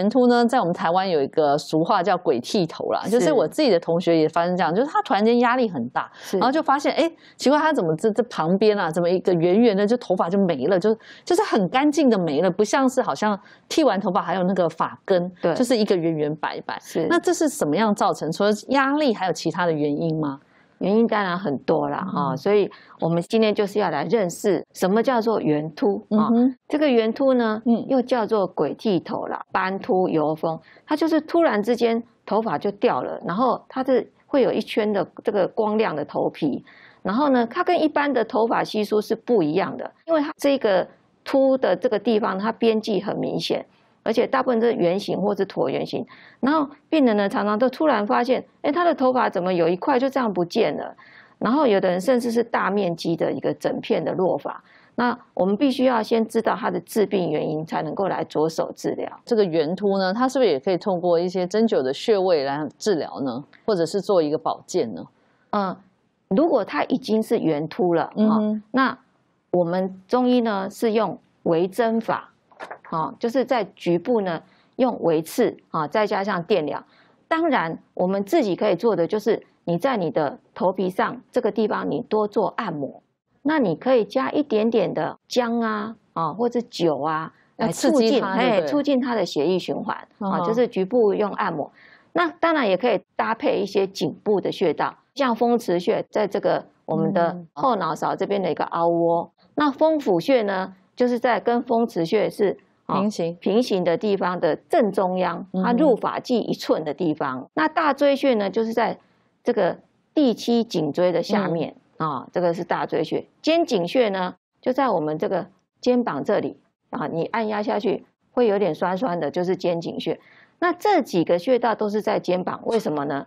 前秃呢，在我们台湾有一个俗话叫“鬼剃头”啦，就是我自己的同学也发生这样，就是他突然间压力很大，然后就发现，哎，奇怪，他怎么这这旁边啊，怎么一个圆圆的就头发就没了，就是就是很干净的没了，不像是好像剃完头发还有那个发根，对，就是一个圆圆白白。那这是什么样造成？除了压力，还有其他的原因吗？原因当然很多了哈，所以我们今天就是要来认识什么叫做圆秃啊。这个圆秃呢，嗯，又叫做鬼剃头了，斑秃、油风，它就是突然之间头发就掉了，然后它的会有一圈的这个光亮的头皮，然后呢，它跟一般的头发稀疏是不一样的，因为它这个秃的这个地方，它边际很明显。而且大部分都是圆形或者是椭圆形，然后病人呢常常都突然发现，哎，他的头发怎么有一块就这样不见了？然后有的人甚至是大面积的一个整片的落发，那我们必须要先知道他的致病原因，才能够来着手治疗。这个圆秃呢，它是不是也可以通过一些针灸的穴位来治疗呢？或者是做一个保健呢？嗯，如果他已经是圆秃了，嗯，那我们中医呢是用围针法。哦，就是在局部呢用微刺啊，再加上电疗。当然，我们自己可以做的就是你在你的头皮上这个地方，你多做按摩。那你可以加一点点的姜啊啊，或者酒啊来促进，哎，促进它的血液循环啊。就是局部用按摩。那当然也可以搭配一些颈部的穴道，像风池穴，在这个我们的后脑勺这边的一个凹窝。那风府穴呢，就是在跟风池穴是。平行平行的地方的正中央，它入法际一寸的地方。那大椎穴呢，就是在这个第七颈椎的下面啊。这个是大椎穴。肩颈穴呢，就在我们这个肩膀这里啊。你按压下去会有点酸酸的，就是肩颈穴。那这几个穴道都是在肩膀，为什么呢？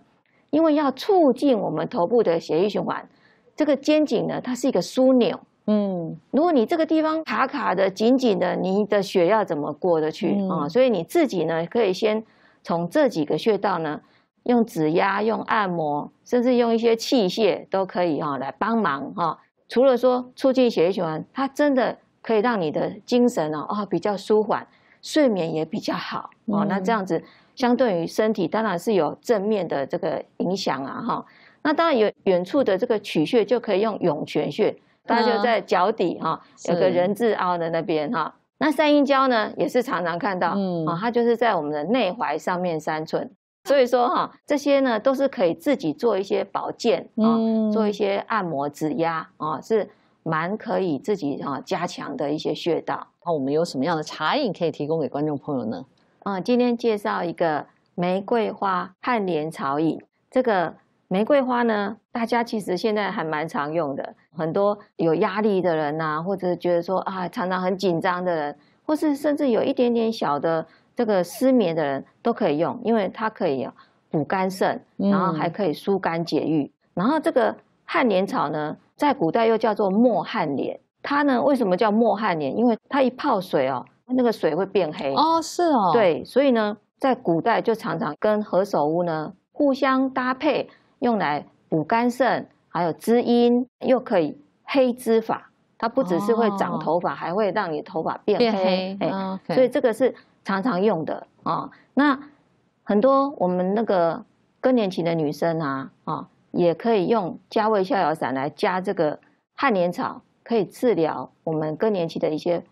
因为要促进我们头部的血液循环。这个肩颈呢，它是一个枢纽。嗯，如果你这个地方卡卡的、紧紧的，你的血要怎么过得去啊？所以你自己呢，可以先从这几个穴道呢，用指压、用按摩，甚至用一些器械都可以哈，来帮忙哈。除了说促进血液循环，它真的可以让你的精神哦比较舒缓，睡眠也比较好哦。那这样子相对于身体当然是有正面的这个影响啊哈。那当然远远处的这个曲穴就可以用涌泉穴。大家就在脚底哈，有个人字凹的那边哈。那三阴交呢，也是常常看到啊，它就是在我们的内踝上面三寸。所以说哈，这些呢都是可以自己做一些保健啊，做一些按摩指压啊，是蛮可以自己啊加强的一些穴道。那我们有什么样的茶饮可以提供给观众朋友呢？啊，今天介绍一个玫瑰花汉莲茶饮，这个。玫瑰花呢，大家其实现在还蛮常用的，很多有压力的人呐，或者觉得说啊，常常很紧张的人，或是甚至有一点点小的这个失眠的人都可以用，因为它可以补肝肾，然后还可以疏肝解郁。然后这个旱莲草呢，在古代又叫做墨旱莲，它呢为什么叫墨旱莲？因为它一泡水哦，那个水会变黑哦，是哦，对，所以呢，在古代就常常跟何首乌呢互相搭配。用来补肝肾，还有滋阴，又可以黑脂发。它不只是会长头发，还会让你头发变变黑。哎，所以这个是常常用的啊。那很多我们那个更年期的女生啊，啊，也可以用加味逍遥散来加这个汉莲草，可以治疗我们更年期的一些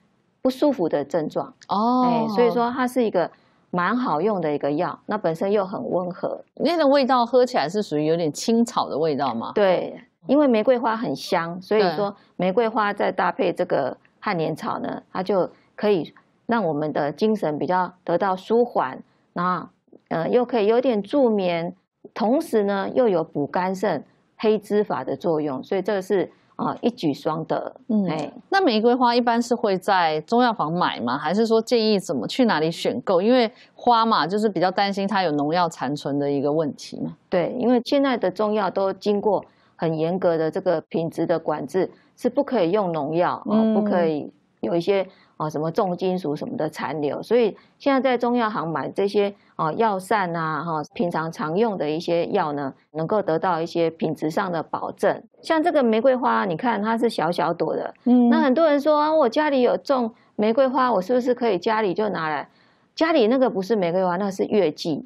不舒服的症状。哦，哎，所以说它是一个。蛮好用的一个药，那本身又很温和，那种味道喝起来是属于有点青草的味道嘛？对，因为玫瑰花很香，所以说玫瑰花再搭配这个汉莲草呢，它就可以让我们的精神比较得到舒缓，那嗯，又可以有点助眠，同时呢又有补肝肾、黑脂肪的作用，所以这个是。啊，一举双得。嗯，哎，那玫瑰花一般是会在中药房买吗？还是说建议怎么去哪里选购？因为花嘛，就是比较担心它有农药残存的一个问题嘛。对，因为现在的中药都经过很严格的这个品质的管制，是不可以用农药，啊、不可以有一些。啊，什么重金属什么的残留，所以现在在中药行买这些啊药膳啊哈，平常常用的一些药呢，能够得到一些品质上的保证。像这个玫瑰花，你看它是小小朵的，嗯，那很多人说，我家里有种玫瑰花，我是不是可以家里就拿来？家里那个不是玫瑰花，那是月季。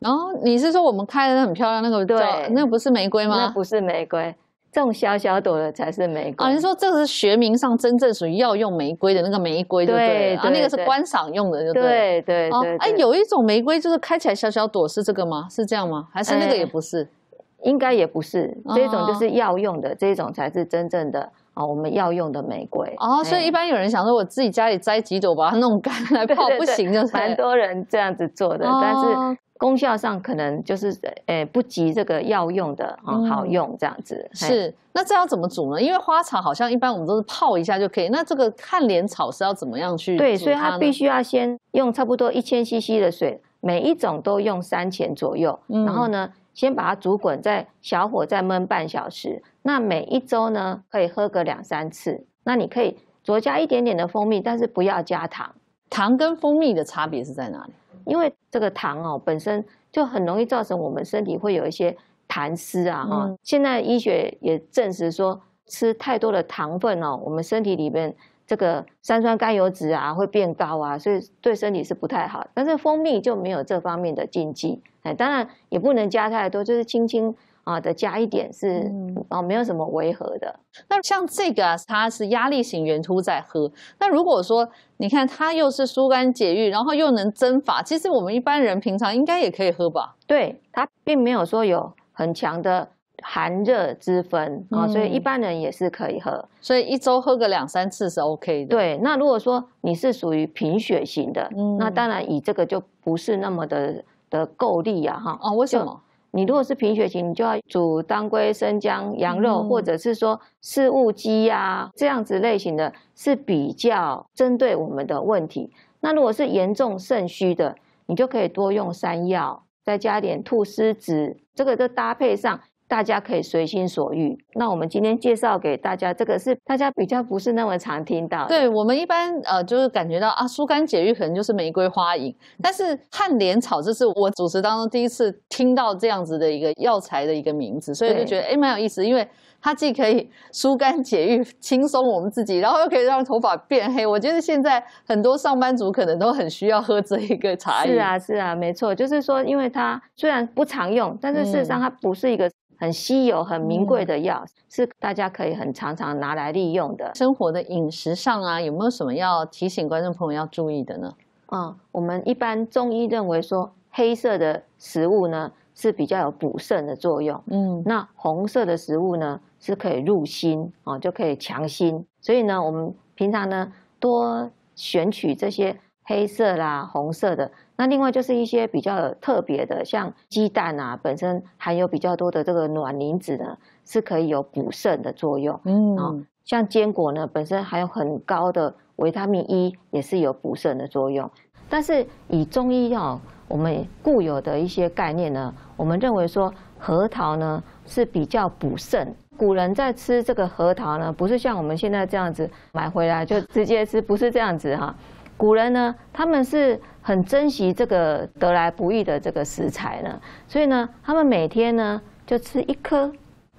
然后你是说我们开的很漂亮那个，对，那不是玫瑰吗？不是玫瑰。这种小小朵的才是玫瑰啊！你说这是学名上真正属于药用玫瑰的那个玫瑰，对不对？啊，那个是观赏用的，就对对对。哎，有一种玫瑰就是开起来小小朵，是这个吗？是这样吗？还是那个也不是？应该也不是。这种就是药用的，这种才是真正的啊，我们药用的玫瑰。哦，所以一般有人想说，我自己家里摘几朵把它弄干来泡，不行就是。蛮多人这样子做的，但是。功效上可能就是呃不及这个药用的啊好用这样子，是那这要怎么煮呢？因为花草好像一般我们都是泡一下就可以。那这个旱莲草是要怎么样去？对，所以它必须要先用差不多一千 CC 的水，每一种都用三钱左右，然后呢先把它煮滚，再小火再焖半小时。那每一周呢可以喝个两三次。那你可以酌加一点点的蜂蜜，但是不要加糖。糖跟蜂蜜的差别是在哪里？因为这个糖哦，本身就很容易造成我们身体会有一些痰湿啊。哈，现在医学也证实说，吃太多的糖分哦，我们身体里面这个三酸甘油脂啊会变高啊，所以对身体是不太好。但是蜂蜜就没有这方面的禁忌，哎，当然也不能加太多，就是轻轻。啊，的加一点是哦，没有什么违和的。那像这个，啊，它是压力型原初在喝。那如果说你看它又是疏肝解郁，然后又能蒸法，其实我们一般人平常应该也可以喝吧？对，它并没有说有很强的寒热之分啊，所以一般人也是可以喝。所以一周喝个两三次是 OK 的。对，那如果说你是属于贫血型的，嗯，那当然以这个就不是那么的的够力啊哈。哦，为什么？你如果是贫血型，你就要煮当归、生姜、羊肉，或者是说四物鸡呀，这样子类型的，是比较针对我们的问题。那如果是严重肾虚的，你就可以多用山药，再加点菟丝子，这个就搭配上。大家可以随心所欲。那我们今天介绍给大家，这个是大家比较不是那么常听到。对我们一般呃，就是感觉到啊，疏肝解郁可能就是玫瑰花饮，但是汉莲草这是我主持当中第一次听到这样子的一个药材的一个名字，所以就觉得哎蛮有意思，因为它既可以疏肝解郁，轻松我们自己，然后又可以让头发变黑。我觉得现在很多上班族可能都很需要喝这一个茶饮。是啊，是啊，没错，就是说因为它虽然不常用，但是事实上它不是一个。很稀有、很名贵的药，是大家可以很常常拿来利用的。生活的饮食上啊，有没有什么要提醒观众朋友要注意的呢？啊，我们一般中医认为说，黑色的食物呢是比较有补肾的作用。嗯，那红色的食物呢是可以入心啊，就可以强心。所以呢，我们平常呢多选取这些黑色啦、红色的。那另外就是一些比较特别的，像鸡蛋啊，本身含有比较多的这个卵磷脂呢，是可以有补肾的作用。嗯，啊，像坚果呢，本身含有很高的维他命 E，也是有补肾的作用。但是以中医药我们固有的一些概念呢，我们认为说核桃呢是比较补肾。古人在吃这个核桃呢，不是像我们现在这样子买回来就直接吃，不是这样子哈。古人呢，他们是。很珍惜这个得来不易的这个食材呢，所以呢，他们每天呢就吃一颗。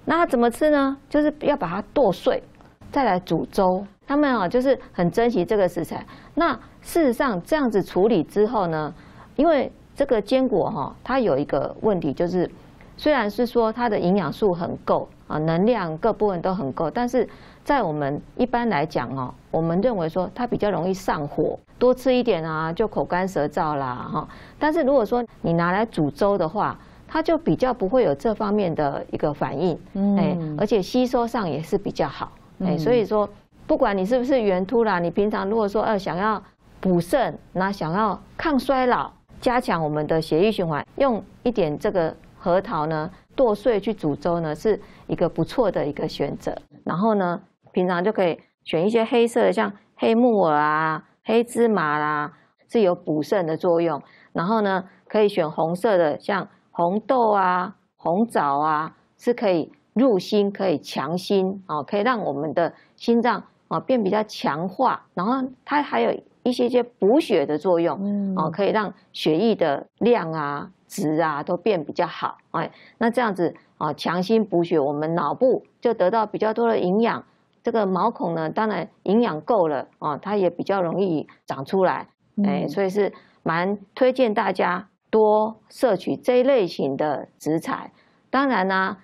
那怎么吃呢？就是要把它剁碎，再来煮粥。他们啊，就是很珍惜这个食材。那事实上，这样子处理之后呢，因为这个坚果哈，它有一个问题，就是虽然是说它的营养素很够啊，能量各部分都很够，但是。在我们一般来讲哦，我们认为说它比较容易上火，多吃一点啊，就口干舌燥啦，哈。但是如果说你拿来煮粥的话，它就比较不会有这方面的一个反应，哎，而且吸收上也是比较好，哎，所以说，不管你是不是圆秃啦，你平常如果说，呃，想要补肾，那想要抗衰老，加强我们的血液循环，用一点这个核桃呢，剁碎去煮粥呢，是一个不错的一个选择。然后呢？平常就可以选一些黑色的，像黑木耳啊、黑芝麻啦，是有补肾的作用。然后呢，可以选红色的，像红豆啊、红枣啊，是可以入心、可以强心哦，可以让我们的心脏啊变比较强化。然后它还有一些些补血的作用嗯，哦，可以让血液的量啊、值啊都变比较好。哎，那这样子啊，强心补血，我们脑部就得到比较多的营养。这个毛孔呢，当然营养够了啊，它也比较容易长出来，哎，所以是蛮推荐大家多摄取这一类型的食材。当然呢，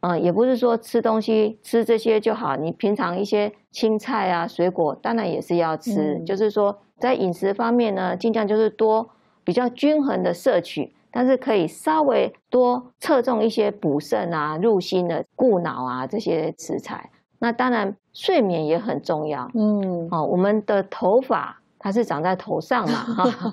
嗯，也不是说吃东西吃这些就好，你平常一些青菜啊、水果，当然也是要吃。就是说，在饮食方面呢，尽量就是多比较均衡的摄取，但是可以稍微多侧重一些补肾啊、入心的、固脑啊这些食材。那当然，睡眠也很重要。嗯，哦，我们的头发它是长在头上嘛，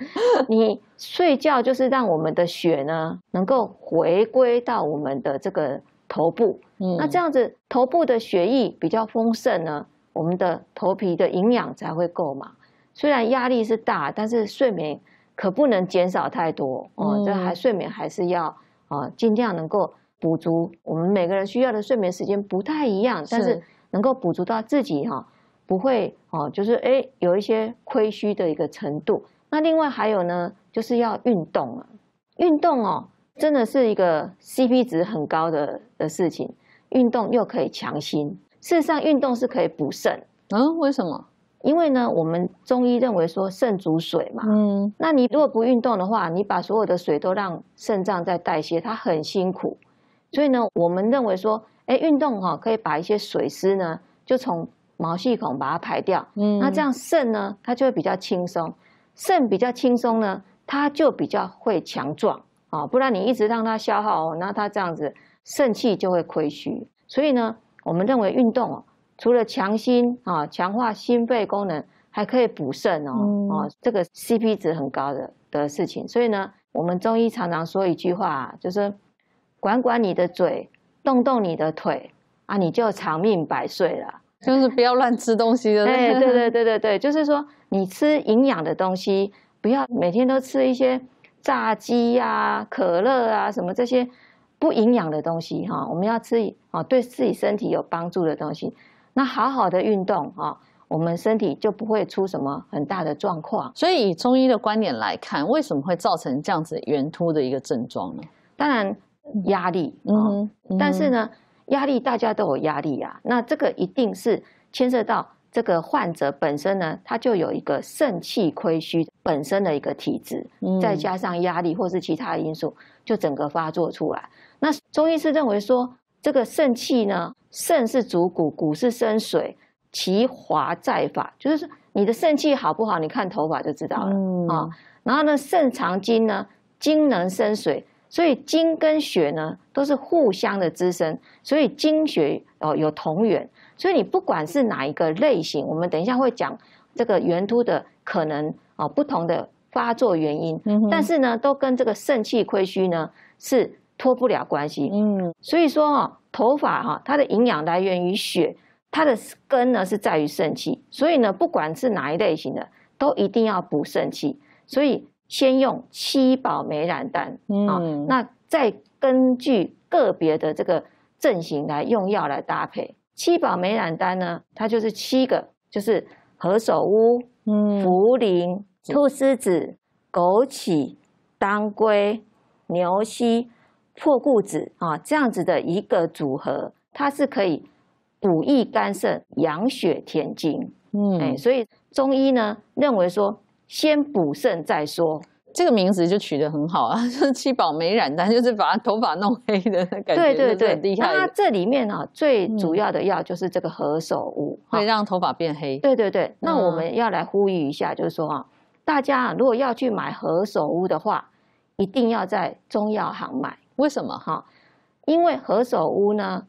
你睡觉就是让我们的血呢能够回归到我们的这个头部。嗯，那这样子头部的血液比较丰盛呢，我们的头皮的营养才会够嘛。虽然压力是大，但是睡眠可不能减少太多。哦，这还睡眠还是要哦，尽量能够。补足我们每个人需要的睡眠时间不太一样，但是能够补足到自己哈，不会哦，就是哎有一些亏虚的一个程度。那另外还有呢，就是要运动啊，运动哦，真的是一个 CP 值很高的的事情。运动又可以强心，事实上运动是可以补肾啊？为什么？因为呢，我们中医认为说肾主水嘛，嗯，那你如果不运动的话，你把所有的水都让肾脏在代谢，它很辛苦。所以呢，我们认为说，哎，运动哈，可以把一些水湿呢，就从毛细孔把它排掉。嗯。那这样肾呢，它就会比较轻松。肾比较轻松呢，它就比较会强壮啊。不然你一直让它消耗哦，那它这样子肾气就会亏虚。所以呢，我们认为运动除了强心啊，强化心肺功能，还可以补肾哦。嗯。啊，这个 CP 值很高的的事情。所以呢，我们中医常常说一句话，就是。管管你的嘴，动动你的腿啊，你就长命百岁了。就是不要乱吃东西。对 对对对对对，就是说你吃营养的东西，不要每天都吃一些炸鸡啊、可乐啊什么这些不营养的东西哈。我们要吃啊，对自己身体有帮助的东西。那好好的运动啊，我们身体就不会出什么很大的状况。所以以中医的观点来看，为什么会造成这样子圆凸的一个症状呢？当然。压力，嗯，但是呢，压力大家都有压力啊。那这个一定是牵涉到这个患者本身呢，他就有一个肾气亏虚本身的一个体质，再加上压力或是其他的因素，就整个发作出来。那中医是认为说，这个肾气呢，肾是主骨，骨是生水，其华在发，就是你的肾气好不好，你看头发就知道了啊。然后呢，肾藏精呢，精能生水。所以经跟血呢都是互相的滋生，所以经血哦有同源，所以你不管是哪一个类型，我们等一下会讲这个圆突的可能哦不同的发作原因，但是呢都跟这个肾气亏虚呢是脱不了关系。嗯，所以说哈头发哈它的营养来源于血，它的根呢是在于肾气，所以呢不管是哪一类型的都一定要补肾气，所以。先用七宝美髯丹啊，那再根据个别的这个症型来用药来搭配。七宝美髯丹呢，它就是七个，就是何首乌、茯苓、菟丝子、枸杞、当归、牛膝、破故子啊，这样子的一个组合，它是可以补益肝肾、养血填精。嗯，哎，所以中医呢认为说。先补肾再说，这个名字就取得很好啊，就是七宝没染但 就是把头发弄黑的感觉。对对对，那这里面呢，最主要的药就是这个何首乌，会让头发变黑。对对对，那我们要来呼吁一下，就是说啊，大家如果要去买何首乌的话，一定要在中药行买。为什么哈？因为何首乌呢，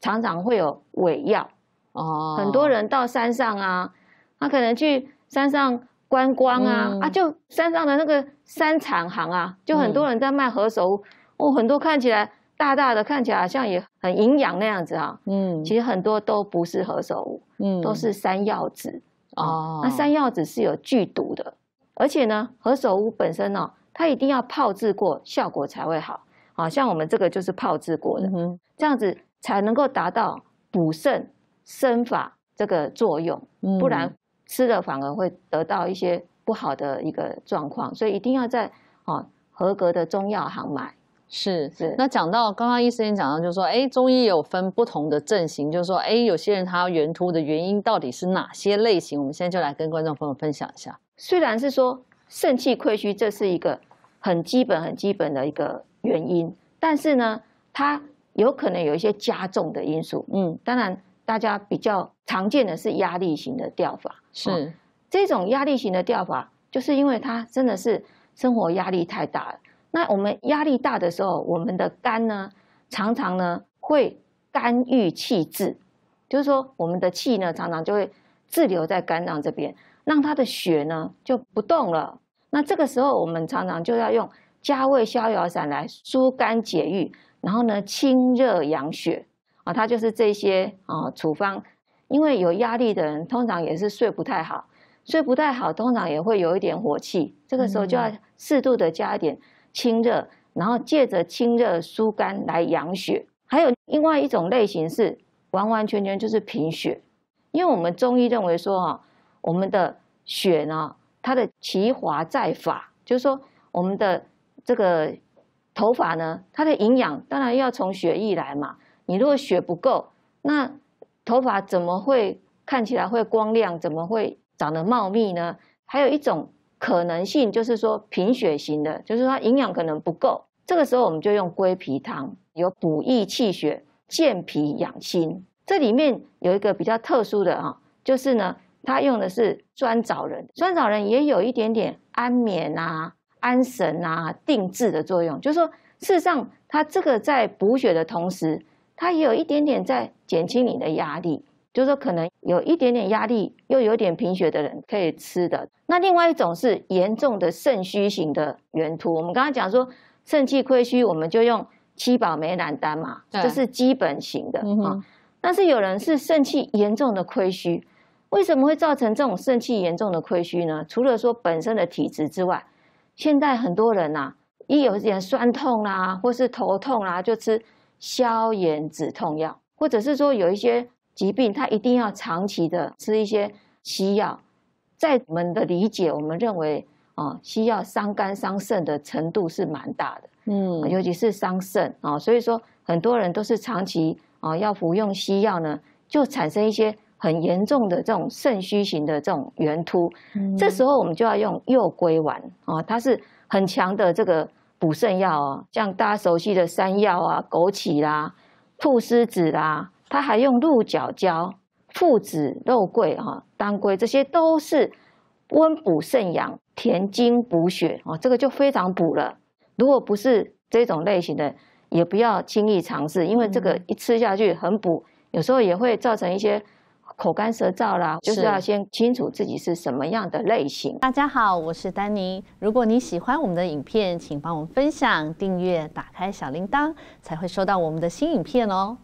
常常会有伪药哦。很多人到山上啊，他可能去山上。观光啊啊，就山上的那个山产行啊，就很多人在卖何首乌哦，很多看起来大大的，看起来像也很营养那样子啊。嗯，其实很多都不是何首乌，嗯，都是山药籽哦，那山药籽是有剧毒的，而且呢，何首乌本身呢，它一定要泡制过，效果才会好。好像我们这个就是泡制过的，嗯、这样子才能够达到补肾生发这个作用，不然。吃了反而会得到一些不好的一个状况，所以一定要在哦合格的中药行买。是是。那讲到刚刚医生也讲到，就说哎，中医有分不同的症型，就是说哎，有些人他圆突的原因到底是哪些类型？我们现在就来跟观众朋友分享一下。虽然是说肾气亏虚，这是一个很基本、很基本的一个原因，但是呢，它有可能有一些加重的因素。嗯，当然大家比较常见的是压力型的掉法。是这种压力型的吊法，就是因为它真的是生活压力太大了。那我们压力大的时候，我们的肝呢，常常呢会肝郁气滞，就是说我们的气呢，常常就会滞留在肝脏这边，让它的血呢就不动了。那这个时候，我们常常就要用加味逍遥散来疏肝解郁，然后呢清热养血啊，它就是这些啊处方。因为有压力的人，通常也是睡不太好，睡不太好，通常也会有一点火气。这个时候就要适度的加一点清热，然后借着清热疏肝来养血。还有另外一种类型是完完全全就是贫血，因为我们中医认为说哈，我们的血呢，它的其华在发，就是说我们的这个头发呢，它的营养当然要从血液来嘛。你如果血不够，那。头发怎么会看起来会光亮？怎么会长得茂密呢？还有一种可能性就是说贫血型的，就是说营养可能不够。这个时候我们就用归脾汤，有补益气血、健脾养心。这里面有一个比较特殊的啊，就是呢，它用的是酸枣仁。酸枣仁也有一点点安眠啊、安神啊、定志的作用。就是说，事实上它这个在补血的同时。它也有一点点在减轻你的压力，就是说可能有一点点压力又有点贫血的人可以吃的。那另外一种是严重的肾虚型的原图，我们刚刚讲说肾气亏虚，我们就用七宝梅兰丹嘛，这是基本型的。嗯但是有人是肾气严重的亏虚，为什么会造成这种肾气严重的亏虚呢？除了说本身的体质之外，现在很多人呐，一有点酸痛啦，或是头痛啦，就吃。消炎止痛药，或者是说有一些疾病，它一定要长期的吃一些西药。在我们的理解，我们认为啊，西药伤肝伤肾的程度是蛮大的，嗯，尤其是伤肾啊。所以说，很多人都是长期啊要服用西药呢，就产生一些很严重的这种肾虚型的这种圆突。这时候我们就要用右归丸啊，它是很强的这个。补肾药哦，像大家熟悉的山药啊、枸杞啦、菟丝子啦，它还用鹿角胶、附子、肉桂啊、当归，这些都是温补肾阳、填精补血啊，这个就非常补了。如果不是这种类型的，也不要轻易尝试，因为这个一吃下去很补，有时候也会造成一些。口干舌燥啦，就是要先清楚自己是什么样的类型。大家好，我是丹尼。如果你喜欢我们的影片，请帮我们分享、订阅、打开小铃铛，才会收到我们的新影片哦。